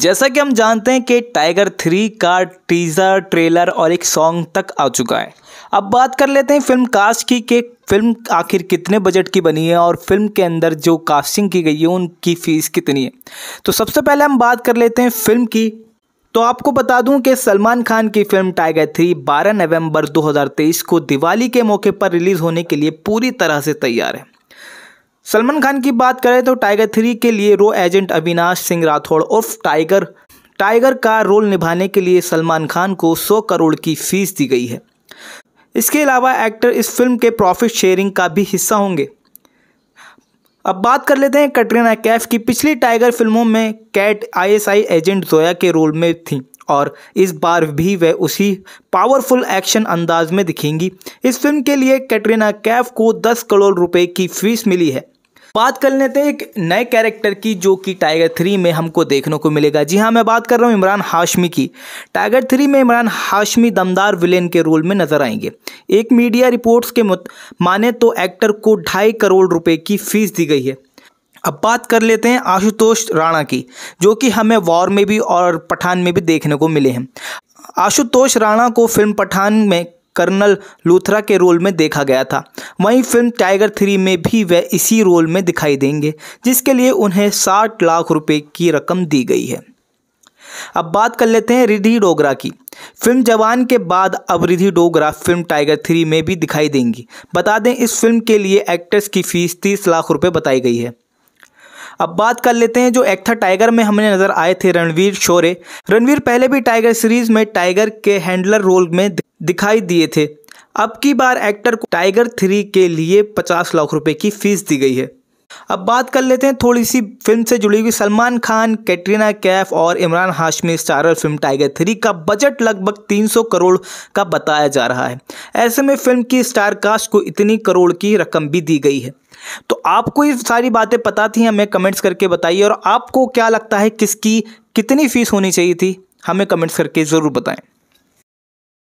जैसा कि हम जानते हैं कि टाइगर थ्री का टीजर ट्रेलर और एक सॉन्ग तक आ चुका है अब बात कर लेते हैं फिल्म कास्ट की कि फिल्म आखिर कितने बजट की बनी है और फिल्म के अंदर जो कास्टिंग की गई है उनकी फ़ीस कितनी है तो सबसे पहले हम बात कर लेते हैं फिल्म की तो आपको बता दूं कि सलमान खान की फिल्म टाइगर थ्री 12 नवंबर 2023 को दिवाली के मौके पर रिलीज़ होने के लिए पूरी तरह से तैयार है सलमान खान की बात करें तो टाइगर थ्री के लिए रो एजेंट अविनाश सिंह राठौड़ उर्फ टाइगर टाइगर का रोल निभाने के लिए सलमान खान को 100 करोड़ की फीस दी गई है इसके अलावा एक्टर इस फिल्म के प्रॉफिट शेयरिंग का भी हिस्सा होंगे अब बात कर लेते हैं कटरीना कैफ की पिछली टाइगर फिल्मों में कैट आईएसआई एजेंट जोया के रोल में थी और इस बार भी वह उसी पावरफुल एक्शन अंदाज में दिखेंगी इस फिल्म के लिए कैटरीना कैफ को 10 करोड़ रुपए की फीस मिली है बात कर लेते हैं एक नए कैरेक्टर की जो कि टाइगर थ्री में हमको देखने को मिलेगा जी हाँ मैं बात कर रहा हूँ इमरान हाशमी की टाइगर थ्री में इमरान हाशमी दमदार विलेन के रोल में नजर आएंगे एक मीडिया रिपोर्ट्स के माने तो एक्टर को ढाई करोड़ रुपए की फीस दी गई है अब बात कर लेते हैं आशुतोष राणा की जो कि हमें वॉर में भी और पठान में भी देखने को मिले हैं आशुतोष राणा को फिल्म पठान में कर्नल लूथरा के रोल में देखा गया था वहीं फिल्म टाइगर थ्री में भी वह इसी रोल में दिखाई देंगे जिसके लिए उन्हें साठ लाख रुपए की रकम दी गई है अब बात कर लेते हैं रिधि डोगरा की फिल्म जवान के बाद अब रिधि डोगरा फिल्म टाइगर थ्री में भी दिखाई देंगी बता दें इस फिल्म के लिए एक्ट्रेस की फीस तीस लाख रुपए बताई गई है अब बात कर लेते हैं जो एक्था टाइगर में हमें नजर आए थे रणवीर शोरे रणवीर पहले भी टाइगर सीरीज में टाइगर के हैंडलर रोल में दिखाई दिए थे अब की बार एक्टर को टाइगर थ्री के लिए पचास लाख रुपए की फीस दी गई है अब बात कर लेते हैं थोड़ी सी फिल्म से जुड़ी हुई सलमान खान कैटरीना कैफ और इमरान हाशमी स्टारर फिल्म टाइगर थ्री का बजट लगभग 300 करोड़ का बताया जा रहा है ऐसे में फिल्म की स्टार कास्ट को इतनी करोड़ की रकम भी दी गई है तो आपको ये सारी बातें पता थी हमें कमेंट्स करके बताइए और आपको क्या लगता है किसकी कितनी फीस होनी चाहिए थी हमें कमेंट्स करके ज़रूर बताएं